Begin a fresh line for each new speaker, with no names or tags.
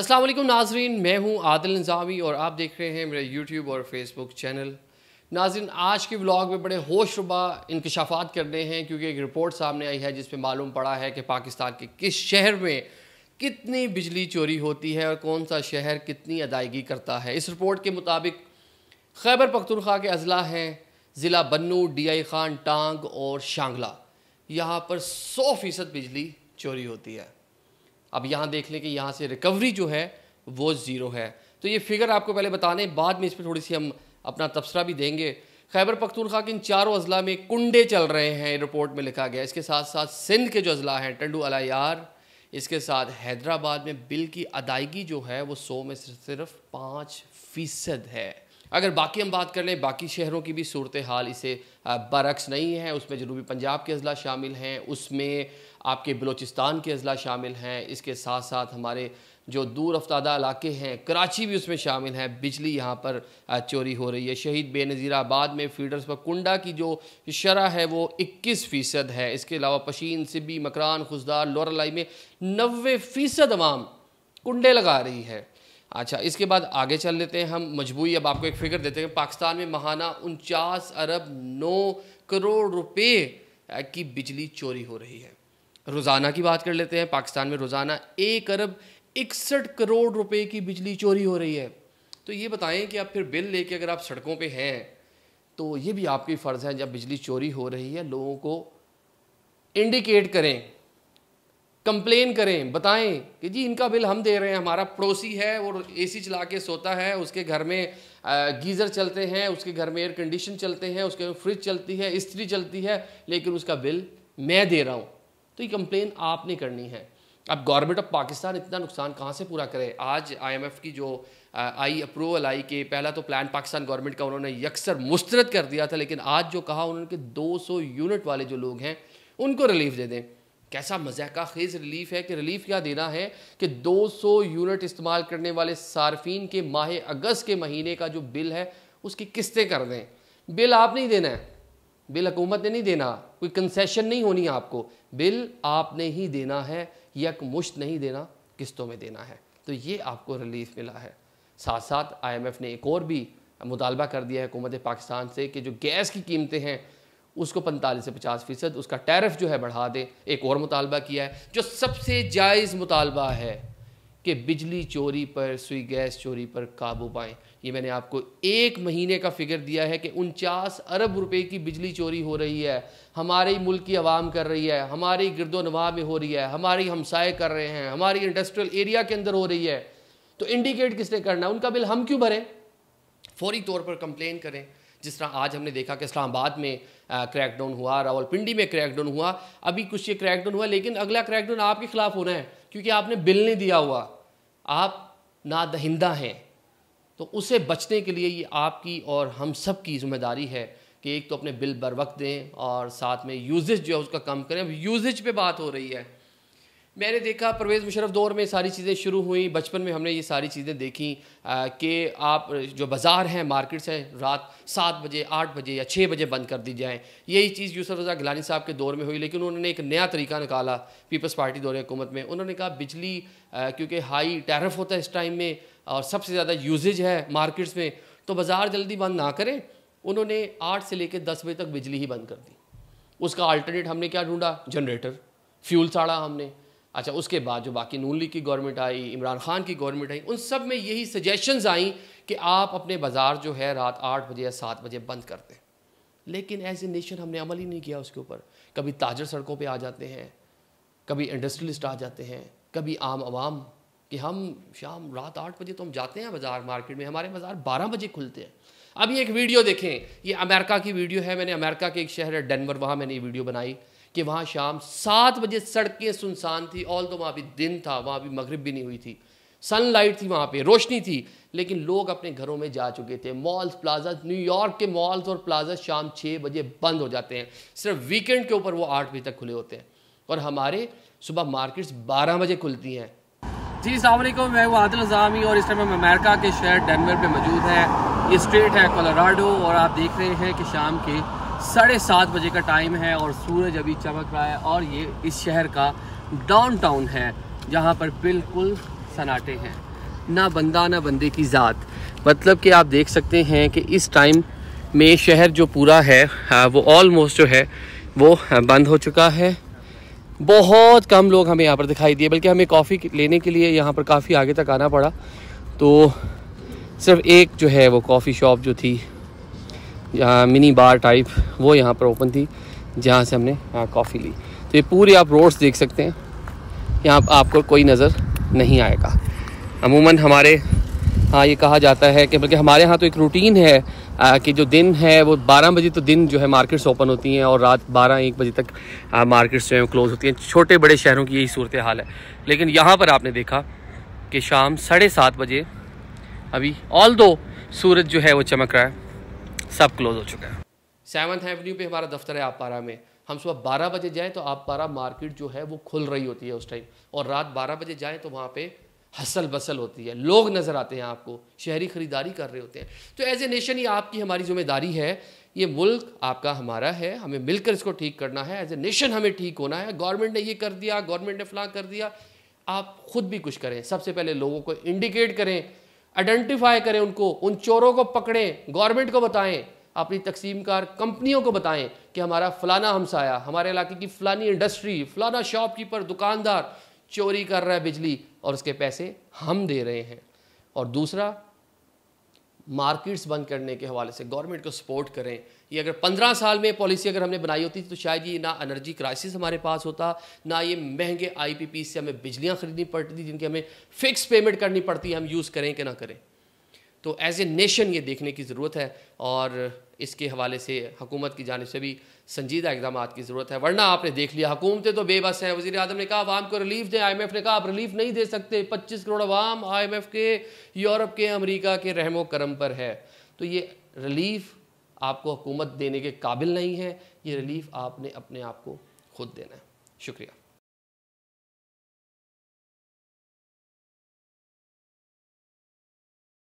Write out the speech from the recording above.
असलम नाजरीन मैं हूं आदिल नज़ावी और आप देख रहे हैं मेरे यूट्यूब और फेसबुक चैनल नाजिन आज के ब्लॉग में बड़े होशरुबा इंकशाफात करने हैं क्योंकि एक रिपोर्ट सामने आई है जिसमें मालूम पड़ा है कि पाकिस्तान के किस शहर में कितनी बिजली चोरी होती है और कौन सा शहर कितनी अदायगी करता है इस रिपोर्ट के मुताबिक खैबर पख्तनख्वा के अजला हैं ज़िला बन्नू डी आई खान टांग और शांगला यहाँ पर सौ फ़ीसद बिजली चोरी होती है अब यहाँ देख लें कि यहाँ से रिकवरी जो है वो ज़ीरो है तो ये फिगर आपको पहले बता दें बाद में इस पर थोड़ी सी हम अपना तबसरा भी देंगे खैबर पख्तूनखा के इन चारों अजला में कुंडे चल रहे हैं रिपोर्ट में लिखा गया इसके साथ साथ सिंध के जो अजला हैं टंडू अलायार इसके साथ हैदराबाद में बिल की अदायगी जो है वो सौ में सिर्फ पाँच फ़ीसद है अगर बाकी हम बात कर लें बाकी शहरों की भी सूरत हाल इसे बरक्स नहीं है उसमें जनूबी पंजाब के अजला शामिल हैं उसमें आपके बलोचिस्तान के अजला शामिल हैं इसके साथ साथ हमारे जो दूर अफ्तादा इलाके हैं कराची भी उसमें शामिल हैं बिजली यहाँ पर चोरी हो रही है शहीद बेनज़ीराबाद में फीडर्स पर कुंडा की जो शरह है वो 21 फ़ीसद है इसके अलावा पशीन सिब्बी मकरान खुशदार लोरलाई में नबे फ़ीसद आवाम कुंडे लगा रही है अच्छा इसके बाद आगे चल लेते हैं हम मजबूरी अब आपको एक फिगर देते हैं पाकिस्तान में महाना उनचास अरब नौ करोड़ रुपए की बिजली चोरी हो रही है रोज़ाना की बात कर लेते हैं पाकिस्तान में रोज़ाना एक अरब इकसठ करोड़ रुपए की बिजली चोरी हो रही है तो ये बताएं कि आप फिर बिल लेके अगर आप सड़कों पे हैं तो ये भी आपकी फ़र्ज़ है जब बिजली चोरी हो रही है लोगों को इंडिकेट करें कंप्लेन करें बताएं कि जी इनका बिल हम दे रहे हैं हमारा पड़ोसी है ए एसी चला के सोता है उसके घर में गीज़र चलते हैं उसके घर में एयर कंडीशन चलते हैं उसके में फ्रिज चलती है इस्त्री चलती है लेकिन उसका बिल मैं दे रहा हूँ तो ये कंप्लेन आपने करनी है अब गवर्नमेंट ऑफ पाकिस्तान इतना नुकसान कहाँ से पूरा करे आज एफ की जो आई अप्रूवल आई के पहला तो प्लान पाकिस्तान गवर्नमेंट का उन्होंने यकसर मुस्तरद कर दिया था लेकिन आज जो कहा उन्होंने कि सौ यूनिट वाले जो लोग हैं उनको रिलीफ दे दें कैसा मजाका खेज रिलीफ है कि रिलीफ क्या देना है कि 200 यूनिट इस्तेमाल करने वाले सार्फिन के माह अगस्त के महीने का जो बिल है उसकी किस्तें कर दें बिल आप नहीं देना है बिल हकूमत ने नहीं देना कोई कंसेशन नहीं होनी आपको बिल आपने ही देना है यक मुश्त नहीं देना किस्तों में देना है तो ये आपको रिलीफ मिला है साथ साथ एफ ने एक और भी मुतालबा कर दिया है हुकूमत पाकिस्तान से कि जो गैस की कीमतें हैं उसको पैंतालीस से पचास फ़ीसद उसका टैरफ जो है बढ़ा दें एक और मुतालबा किया है जो सबसे जायज़ मुतालबा है कि बिजली चोरी पर सुई गैस चोरी पर काबू पाएँ ये मैंने आपको एक महीने का फिगर दिया है कि उनचास अरब रुपए की बिजली चोरी हो रही है हमारे मुल्क की आवाम कर रही है हमारी गिरदो नवा में हो रही है हमारी हमसाए कर रहे हैं हमारी इंडस्ट्रियल एरिया के अंदर हो रही है तो इंडिकेट किसने करना है उनका बिल हम क्यों भरें फौरी तौर पर कंप्लेन करें जिस तरह आज हमने देखा कि इस्लामाबाद में क्रैकडाउन हुआ रावलपिंडी में क्रैकडाउन हुआ अभी कुछ ये क्रैकडाउन हुआ लेकिन अगला क्रैकडाउन आपके खिलाफ होना है क्योंकि आपने बिल नहीं दिया हुआ आप ना दहिंदा हैं तो उसे बचने के लिए ये आपकी और हम सब की जिम्मेदारी है कि एक तो अपने बिल बर वक्त दें और साथ में यूजेज जो है उसका कम करें अब यूजेज पे बात हो रही है मैंने देखा परवेज़ मुशरफ दौर में सारी चीज़ें शुरू हुई बचपन में हमने ये सारी चीज़ें देखी कि आप जो बाज़ार हैं मार्केट्स हैं रात सात बजे आठ बजे या छः बजे बंद कर दी जाएँ यही चीज़ यूसफ रजा गिलानी साहब के दौर में हुई लेकिन उन्होंने एक नया तरीका निकाला पीपल्स पार्टी दौर हुकूमत में उन्होंने कहा बिजली क्योंकि हाई टैरफ होता है इस टाइम में और सबसे ज़्यादा यूजेज है मार्केट्स में तो बाज़ार जल्दी बंद ना करें उन्होंने आठ से लेकर दस बजे तक बिजली ही बंद कर दी उसका अल्टरनेट हमने क्या ढूंढा जनरेटर फ्यूल साड़ा हमने अच्छा उसके बाद जो बाकी नून लीग की गवर्नमेंट आई इमरान खान की गवर्नमेंट आई उन सब में यही सजेशंस आई कि आप अपने बाज़ार जो है रात आठ बजे या सात बजे बंद कर दें लेकिन एज ए नेशन हमने अमल ही नहीं किया उसके ऊपर कभी ताजर सड़कों पर आ जाते हैं कभी इंडस्ट्रियलिस्ट आ जाते हैं कभी आम आवाम कि हम शाम रात आठ बजे तो हम जाते हैं बाज़ार मार्केट में हमारे बाज़ार बारह बजे खुलते हैं अभी एक वीडियो देखें ये अमेरिका की वीडियो है मैंने अमेरिका के एक शहर है डेनवर वहाँ मैंने ये वीडियो बनाई कि वहाँ शाम सात बजे सड़कें सुनसान थी ऑल तो वहाँ भी दिन था वहाँ भी मगरब भी नहीं हुई थी सनलाइट थी वहाँ पे रोशनी थी लेकिन लोग अपने घरों में जा चुके थे मॉल्स प्लाजा न्यूयॉर्क के मॉल्स और प्लाजा शाम छः बजे बंद हो जाते हैं सिर्फ वीकेंड के ऊपर वो आठ बजे तक खुले होते हैं और हमारे सुबह मार्केट्स बारह बजे खुलती हैं जी सलामकुम मैं वो आदिल अजामी और इस टाइम हम अमेरिका के शहर डेनवर पे मौजूद हैं ये स्टेट है कोलोराडो और आप देख रहे हैं कि शाम के साढ़े सात बजे का टाइम है और सूरज अभी चमक रहा है और ये इस शहर का डाउनटाउन है जहाँ पर बिल्कुल सनाटे हैं ना बंदा ना बंदे की ज़ात मतलब कि आप देख सकते हैं कि इस टाइम में शहर जो पूरा है हाँ, वो ऑलमोस्ट जो है वो हाँ, बंद हो चुका है बहुत कम लोग हमें यहाँ पर दिखाई दिए बल्कि हमें कॉफ़ी लेने के लिए यहाँ पर काफ़ी आगे तक आना पड़ा तो सिर्फ एक जो है वो कॉफ़ी शॉप जो थी मिनी बार टाइप वो यहाँ पर ओपन थी जहाँ से हमने कॉफ़ी ली तो ये पूरी आप रोड्स देख सकते हैं यहाँ आपको कोई नज़र नहीं आएगा अमूमन हमारे हाँ ये कहा जाता है कि बल्कि हमारे यहाँ तो एक रूटीन है आ, कि जो दिन है वो 12 बजे तो दिन जो है मार्केट्स ओपन होती हैं और रात 12 एक बजे तक आ, मार्केट्स जो हैं क्लोज़ होती हैं छोटे बड़े शहरों की यही सूरत हाल है लेकिन यहाँ पर आपने देखा कि शाम साढ़े सात बजे अभी ऑल दो सूरज जो है वो चमक रहा है सब क्लोज हो चुका है सेवन्थ एवेन्यू पे हमारा दफ्तर है आप पारा में हम सुबह बारह बजे जाएँ तो आप पारा मार्केट जो है वो खुल रही होती है उस टाइम और रात बारह बजे जाएँ तो वहाँ पे हसल बसल होती है लोग नज़र आते हैं आपको शहरी ख़रीदारी कर रहे होते हैं तो एज ए नेशन ये आपकी हमारी जिम्मेदारी है ये मुल्क आपका हमारा है हमें मिलकर इसको ठीक करना है एज ए नेशन हमें ठीक होना है गवर्नमेंट ने ये कर दिया गवर्नमेंट ने फला कर दिया आप खुद भी कुछ करें सबसे पहले लोगों को इंडिकेट करें आइडेंटिफाई करें उनको उन चोरों को पकड़ें गवर्नमेंट को बताएं अपनी तकसीम कार कंपनियों को बताएं कि हमारा फ़लाना हमसाया हमारे इलाके की फ़लानी इंडस्ट्री फ़लाना शॉपकीपर दुकानदार चोरी कर रहा है बिजली और उसके पैसे हम दे रहे हैं और दूसरा मार्केट्स बंद करने के हवाले से गवर्नमेंट को सपोर्ट करें ये अगर पंद्रह साल में पॉलिसी अगर हमने बनाई होती तो शायद ये ना एनर्जी क्राइसिस हमारे पास होता ना ये महंगे आई पी पी से हमें बिजलियाँ खरीदनी पड़ती जिनकी हमें फ़िक्स पेमेंट करनी पड़ती है हम यूज़ करें कि ना करें तो एज ए नेशन ये देखने की ज़रूरत है और इसके हवाले से हकूमत की जानब से भी संजीदा इकदाम की ज़रूरत है वरना आपने देख लिया हकूमतें तो बेबस हैं वजी अजम ने कहा आवाम को रिलीफ दें आई एम एफ़ ने कहा आप रिलीफ नहीं दे सकते पच्चीस करोड़ आवाम आई एम एफ़ के यूरोप के अमरीका के रहमो करम पर है तो ये रिलीफ आपको हकूमत देने के काबिल नहीं है ये रिलीफ आपने अपने आप को खुद देना है शुक्रिया